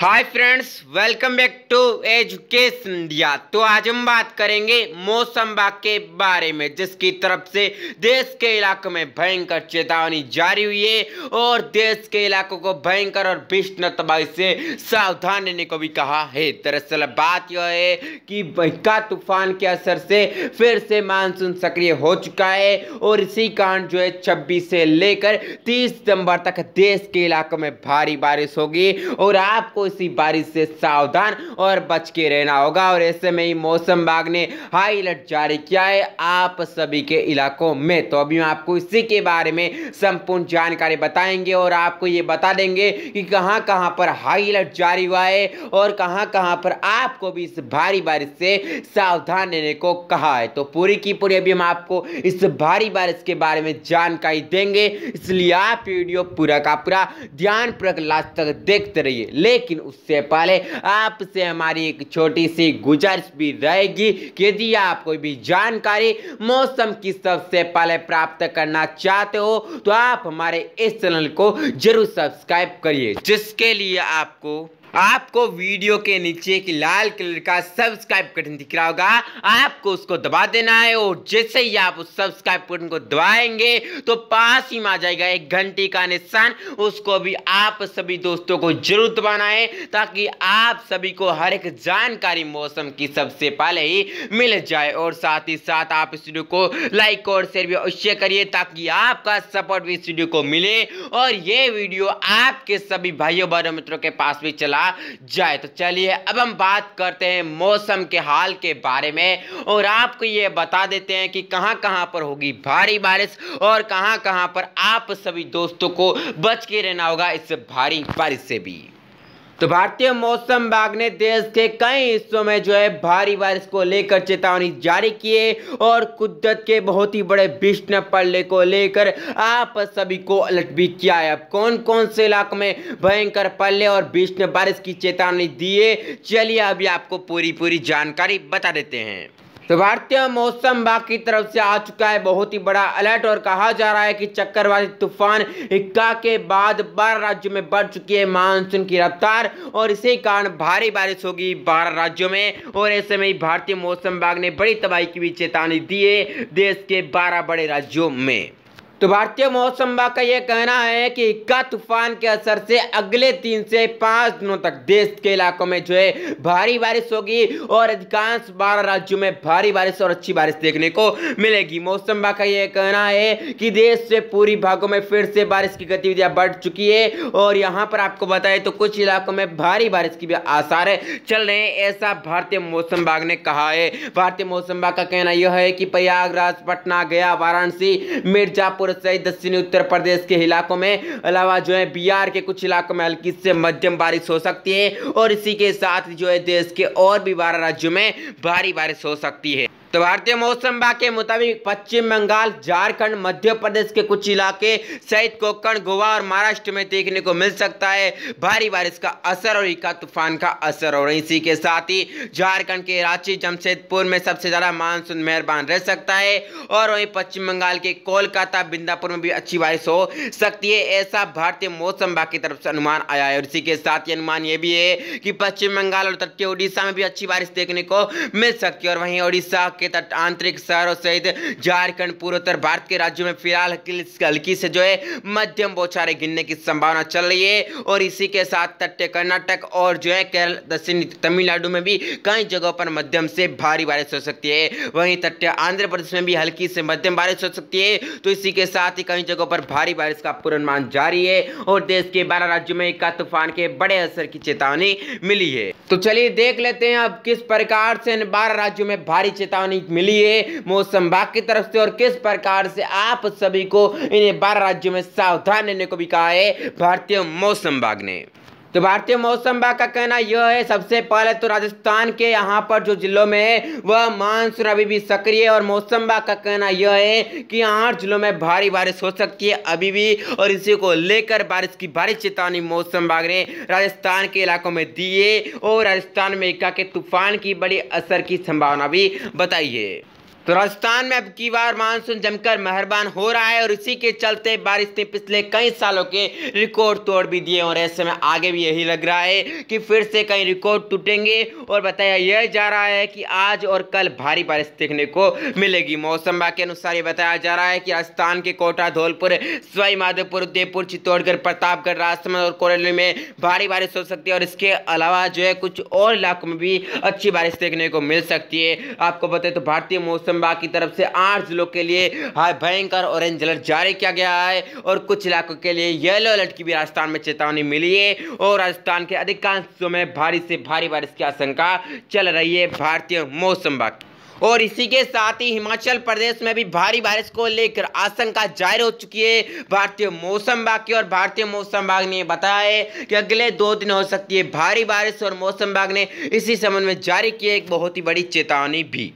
hi friends welcome back to education India तो आज हम बात करेंगे मौसम बाग के बारे में जिसकी तरफ से देश के इलाकों में भयंकर चेतावनी जारी हुई है और देश के इलाकों को भयंकर और भीषण तबाही से सावधान रहने को भी कहा है दरअसल बात यह है कि बहका तूफान के असर से फिर से मानसून सक्रिय हो चुका है और इसी कारण जो है छब्बीस से लेकर तीस सितंबर तक देश के इलाकों में भारी बारिश होगी और आपको को इसी बारिश से सावधान और बच के रहना होगा और ऐसे में ही मौसम विभाग ने हाई अलर्ट जारी किया है आप सभी के इलाकों में तो अभी हम आपको इसी के बारे में संपूर्ण जानकारी बताएंगे और आपको ये बता देंगे कि कहाँ कहाँ पर हाई अलर्ट जारी हुआ है और कहाँ कहाँ पर आपको भी इस भारी बारिश से सावधान रहने को कहा है तो पूरी की पूरी अभी हम आपको इस भारी बारिश के बारे में जानकारी देंगे इसलिए आप वीडियो पूरा का पूरा ध्यान लास्ट तक देखते रहिए लेकिन लेकिन उससे पहले आपसे हमारी एक छोटी सी गुजारिश भी रहेगी यदि आप कोई भी जानकारी मौसम की सबसे पहले प्राप्त करना चाहते हो तो आप हमारे इस चैनल को जरूर सब्सक्राइब करिए जिसके लिए आपको आपको वीडियो के नीचे की लाल कलर का सब्सक्राइब बटन दिख रहा होगा आपको उसको दबा देना है और जैसे ही आप उस सब्सक्राइब बटन को दबाएंगे तो पास ही में आ जाएगा एक घंटी का निशान उसको भी आप सभी दोस्तों को जरूर दबाना है ताकि आप सभी को हर एक जानकारी मौसम की सबसे पहले ही मिल जाए और साथ ही साथ आप इस वीडियो को लाइक और शेयर भी अवश्य करिए ताकि आपका सपोर्ट भी इस वीडियो को मिले और ये वीडियो आपके सभी भाइयों बहनों मित्रों के पास भी चला करा जाए तो चलिए अब हम बात करते हैं मौसम के हाल के बारे में और आपको ये बता देते हैं कि कहाँ कहाँ पर होगी भारी बारिश और कहाँ कहाँ पर आप सभी दोस्तों को बच के रहना होगा इस भारी बारिश से भी तो भारतीय मौसम विभाग ने देश के कई हिस्सों में जो है भारी बारिश को लेकर चेतावनी जारी की है और कुदरत के बहुत ही बड़े भीषण पल्ले को लेकर आप सभी को अलर्ट भी किया है अब कौन कौन से इलाकों में भयंकर पल्ले और भीषण बारिश की चेतावनी दी है चलिए अभी आपको पूरी पूरी जानकारी बता देते हैं तो भारतीय मौसम विभाग की तरफ से आ चुका है बहुत ही बड़ा अलर्ट और कहा जा रहा है कि चक्रवाती तूफान इक्का के बाद बारह राज्यों में बढ़ चुकी है मानसून की रफ्तार और इसी कारण भारी बारिश होगी बारह राज्यों में और ऐसे में भारतीय मौसम विभाग ने बड़ी तबाही की भी चेतावनी दी है देश के बारह बड़े राज्यों में तो भारतीय मौसम विभाग का यह कहना है कि इक्का तूफान के असर से अगले तीन से पांच दिनों तक देश के इलाकों में जो है भारी बारिश होगी और अधिकांश बारह राज्यों में भारी बारिश और अच्छी बारिश देखने को मिलेगी मौसम विभाग का यह कहना है कि देश से पूरी भागों में फिर से बारिश की गतिविधियां बढ़ चुकी है और यहाँ पर आपको बताए तो कुछ इलाकों में भारी बारिश की भी आसार चल रहे हैं ऐसा भारतीय मौसम विभाग ने कहा है भारतीय मौसम विभाग का कहना यह है कि प्रयागराज पटना गया वाराणसी मिर्जापुर सूरत सहित दक्षिणी उत्तर प्रदेश के इलाकों में अलावा जो है बिहार के कुछ इलाकों में हल्की से मध्यम बारिश हो सकती है और इसी के साथ जो है देश के और भी बारह राज्यों में भारी बारिश हो सकती है तो भारतीय मौसम विभाग के मुताबिक पश्चिम बंगाल झारखंड मध्य प्रदेश के कुछ इलाके सहित कोकण गोवा और महाराष्ट्र में देखने को मिल सकता है भारी बारिश का असर और इका तूफान का असर और इसी के साथ ही झारखंड के रांची जमशेदपुर में सबसे ज़्यादा मानसून मेहरबान रह सकता है और वहीं पश्चिम बंगाल के कोलकाता बिंदापुर में भी अच्छी बारिश हो सकती है ऐसा भारतीय मौसम विभाग की तरफ से अनुमान आया है और इसी के साथ ही अनुमान ये भी है कि पश्चिम बंगाल और तटीय उड़ीसा में भी अच्छी बारिश देखने को मिल सकती है और वहीं उड़ीसा के के तट आंतरिक शहरों सहित झारखंड पूर्वोत्तर भारत के राज्यों में फिलहाल हल्की से जो है मध्यम बोछारे गिरने की संभावना चल रही है और इसी के साथ तटे कर्नाटक और जो है केरल दक्षिण तमिलनाडु में भी कई जगहों पर मध्यम से भारी बारिश हो सकती है वहीं तटे आंध्र प्रदेश में भी हल्की से मध्यम बारिश हो सकती है तो इसी के साथ ही कई जगहों पर भारी बारिश का पूर्वानुमान जारी है और देश के बारह राज्यों में इक्का तूफान के बड़े असर की चेतावनी मिली है तो चलिए देख लेते हैं अब किस प्रकार से इन बारह राज्यों में भारी चेतावनी मिली है मौसम विभाग की तरफ से और किस प्रकार से आप सभी को इन बारह राज्यों में सावधान रहने को भी कहा है भारतीय मौसम विभाग ने तो भारतीय मौसम विभाग का कहना यह है सबसे पहले तो राजस्थान के यहाँ पर जो जिलों में है वह मानसून अभी भी सक्रिय है और मौसम विभाग का कहना यह है कि आठ जिलों में भारी बारिश हो सकती है अभी भी और इसी को लेकर बारिश की भारी चेतावनी मौसम विभाग ने राजस्थान के इलाकों में दी है और राजस्थान में इक्का के तूफान की बड़ी असर की संभावना भी बताई है तो राजस्थान में अब की बार मानसून जमकर मेहरबान हो रहा है और इसी के चलते बारिश ने पिछले कई सालों के रिकॉर्ड तोड़ भी दिए और ऐसे में आगे भी यही लग रहा है कि फिर से कई रिकॉर्ड टूटेंगे और बताया यह जा रहा है कि आज और कल भारी बारिश देखने को मिलेगी मौसम के अनुसार ये बताया जा रहा है कि राजस्थान के कोटा धौलपुर सवाई माधोपुर उदयपुर चित्तौड़गढ़ प्रतापगढ़ राजसमंद और कोरेली में भारी बारिश हो सकती है और इसके अलावा जो है कुछ और इलाकों में भी अच्छी बारिश देखने को मिल सकती है आपको बताए तो भारतीय मौसम विधानसभा की तरफ से आठ जिलों के लिए हाई भयंकर ऑरेंज अलर्ट जारी किया गया है और कुछ इलाकों के लिए येलो अलर्ट की भी राजस्थान में चेतावनी मिली है और राजस्थान के अधिकांश हिस्सों में भारी से भारी बारिश की आशंका चल रही है भारतीय मौसम विभाग और इसी के साथ ही हिमाचल प्रदेश में भी भारी बारिश को लेकर आशंका जाहिर हो चुकी है भारतीय मौसम विभाग की और भारतीय मौसम विभाग ने बताया है कि अगले दो दिन हो सकती है भारी बारिश और मौसम विभाग ने इसी संबंध में जारी की एक बहुत ही बड़ी चेतावनी भी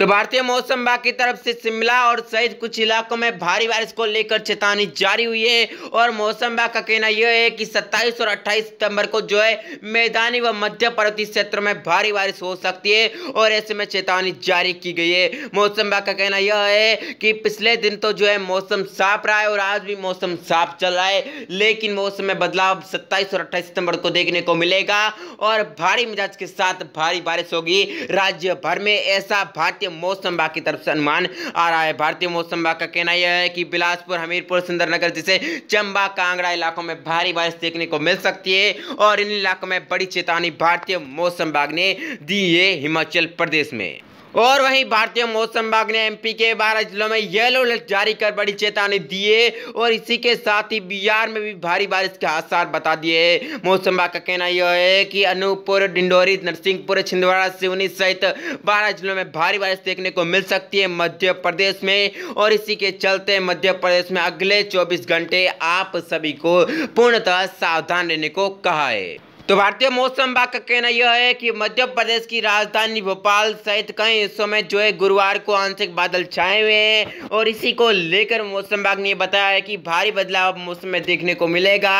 तो भारतीय मौसम विभाग की तरफ से शिमला और सहित कुछ इलाकों में भारी बारिश को लेकर चेतावनी जारी हुई है और मौसम विभाग का कहना यह है कि 27 और 28 सितंबर को जो है मैदानी व मध्य पर्वतीय क्षेत्र में भारी बारिश हो सकती है और ऐसे में चेतावनी जारी की गई है मौसम विभाग का कहना यह है कि पिछले दिन तो जो है मौसम साफ रहा है और आज भी मौसम साफ चल रहा है लेकिन मौसम में बदलाव सत्ताईस और अट्ठाईस सितंबर को देखने को मिलेगा और भारी मिजाज के साथ भारी बारिश होगी राज्य भर में ऐसा भारतीय मौसम विभाग की तरफ से अनुमान आ रहा है भारतीय मौसम विभाग का कहना यह है कि बिलासपुर हमीरपुर सुंदरनगर जैसे चंबा कांगड़ा इलाकों में भारी बारिश देखने को मिल सकती है और इन इलाकों में बड़ी चेतावनी भारतीय मौसम विभाग ने दी है हिमाचल प्रदेश में और वहीं भारतीय मौसम विभाग ने एमपी के बारह जिलों में येलो अलर्ट जारी कर बड़ी चेतावनी दी है और इसी के साथ ही बिहार में भी भारी बारिश के आसार बता दिए मौसम विभाग का कहना यह है कि अनूपपुर डिंडोरी नरसिंहपुर छिंदवाड़ा सिवनी सहित बारह जिलों में भारी बारिश देखने को मिल सकती है मध्य प्रदेश में और इसी के चलते मध्य प्रदेश में अगले चौबीस घंटे आप सभी को पूर्णतः सावधान रहने को कहा है तो भारतीय मौसम विभाग का कहना यह है कि मध्य प्रदेश की राजधानी भोपाल सहित कई हिस्सों में जो है गुरुवार को आंशिक बादल छाए हुए हैं और इसी को लेकर मौसम विभाग ने बताया है कि भारी बदलाव मौसम में देखने को मिलेगा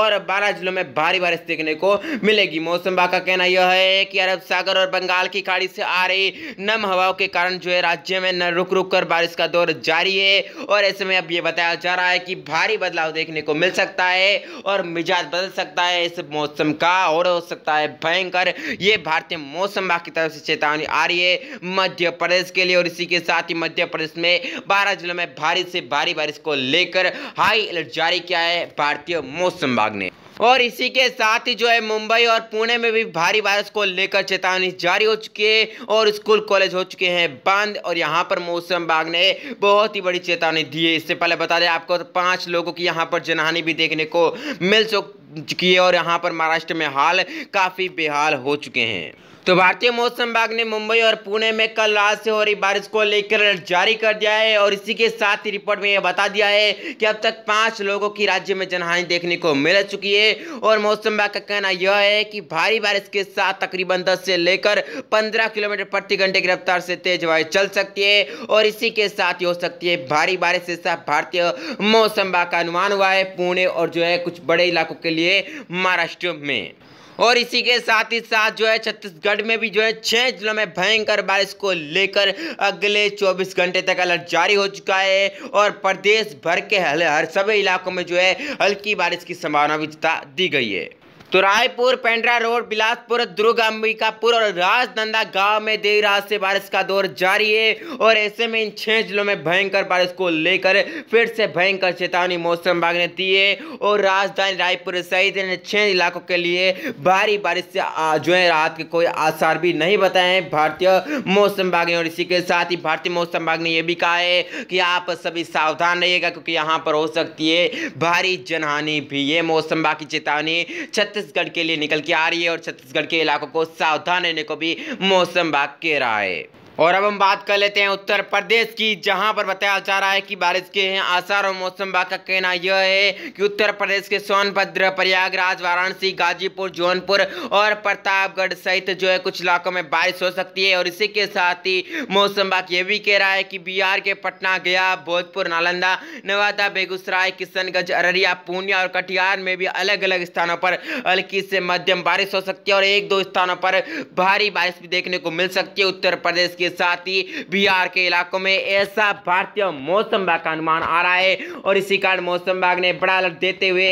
और 12 जिलों में भारी बारिश देखने को मिलेगी मौसम विभाग का कहना यह है कि अरब सागर और बंगाल की खाड़ी से आ रही नम हवाओं के कारण जो है राज्य में न रुक रुक कर बारिश का दौर जारी है और ऐसे में अब ये बताया जा रहा है कि भारी बदलाव देखने को मिल सकता है और मिजाज बदल सकता है इस मौसम का का और हो सकता है भयंकर ये भारतीय मौसम विभाग की तरफ से चेतावनी आ रही है मध्य प्रदेश के लिए और इसी के साथ ही मध्य प्रदेश में बारह जिलों में भारी से भारी बारिश को लेकर हाई अलर्ट जारी किया है भारतीय मौसम विभाग ने और इसी के साथ ही जो है मुंबई और पुणे में भी भारी बारिश को लेकर चेतावनी जारी हो चुकी है और स्कूल कॉलेज हो चुके हैं बंद और यहाँ पर मौसम विभाग ने बहुत ही बड़ी चेतावनी दी है इससे पहले बता दें आपको तो पांच लोगों की यहाँ पर जनहानि भी देखने को मिल चुकी है और यहाँ पर महाराष्ट्र में हाल काफ़ी बेहाल हो चुके हैं तो भारतीय मौसम विभाग ने मुंबई और पुणे में कल रात से हो रही बारिश को लेकर अलर्ट जारी कर दिया है और इसी के साथ ही रिपोर्ट में यह बता दिया है कि अब तक पांच लोगों की राज्य में जनहानि देखने को मिल चुकी है और मौसम विभाग का कहना यह है कि भारी बारिश के साथ तकरीबन दस से लेकर पंद्रह किलोमीटर प्रति घंटे की रफ्तार से तेज हवाएं चल सकती है और इसी के साथ ही हो सकती है भारी बारिश के साथ भारतीय मौसम विभाग का अनुमान हुआ है पुणे और जो है कुछ बड़े इलाकों के लिए महाराष्ट्र में और इसी के साथ ही साथ जो है छत्तीसगढ़ में भी जो है छः जिलों में भयंकर बारिश को लेकर अगले 24 घंटे तक अलर्ट जारी हो चुका है और प्रदेश भर के हर सभी इलाकों में जो है हल्की बारिश की संभावना भी जता दी गई है तो रायपुर पेंड्रा रोड बिलासपुर दुर्ग अंबिकापुर और राजनंदा गांव में देर रात से बारिश का दौर जारी है और ऐसे में इन छह जिलों में भयंकर बारिश को लेकर फिर से भयंकर चेतावनी मौसम विभाग ने दी है और राजधानी रायपुर सहित इन छह इलाकों के लिए भारी बारिश से जो है राहत के कोई आसार भी नहीं बताए हैं भारतीय मौसम विभाग ने और इसी के साथ ही भारतीय मौसम विभाग ने यह भी कहा है कि आप सभी सावधान रहिएगा क्योंकि यहाँ पर हो सकती है भारी जनहानि भी ये मौसम विभाग की चेतावनी छत्तीस छत्तीसगढ़ के लिए निकल के आ रही है और छत्तीसगढ़ के इलाकों को सावधान रहने को भी मौसम विभाग कह रहा है और अब हम बात कर लेते हैं उत्तर प्रदेश की जहां पर बताया जा रहा है कि बारिश के हैं आसार और मौसम विभाग का कहना यह है कि उत्तर प्रदेश के सोनभद्र प्रयागराज वाराणसी गाजीपुर जौनपुर और प्रतापगढ़ सहित जो है कुछ इलाकों में बारिश हो सकती है और इसी के साथ ही मौसम विभाग यह भी कह रहा है कि बिहार के पटना गया भोजपुर नालंदा नवादा बेगूसराय किशनगंज अररिया पूर्णिया और कटिहार में भी अलग अलग स्थानों पर हल्की से मध्यम बारिश हो सकती है और एक दो स्थानों पर भारी बारिश भी देखने को मिल सकती है उत्तर प्रदेश की इसके साथ ही बिहार के इलाकों में ऐसा भारतीय मौसम विभाग का अनुमान आ रहा है और इसी कारण मौसम विभाग ने बड़ा अलर्ट देते हुए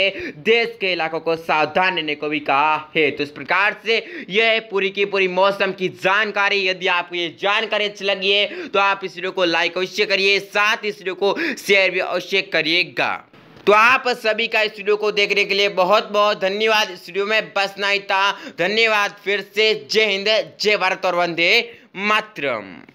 देश के इलाकों को सावधान रहने को भी कहा है तो इस प्रकार से यह पूरी की पूरी मौसम की जानकारी यदि आपको ये जानकारी अच्छी लगी है तो आप इस वीडियो को लाइक अवश्य करिए साथ इस वीडियो को शेयर भी अवश्य करिएगा तो आप सभी का इस वीडियो को देखने के लिए बहुत बहुत धन्यवाद इस वीडियो में बस नहीं था धन्यवाद फिर से जय हिंद जय भारत और वंदे matram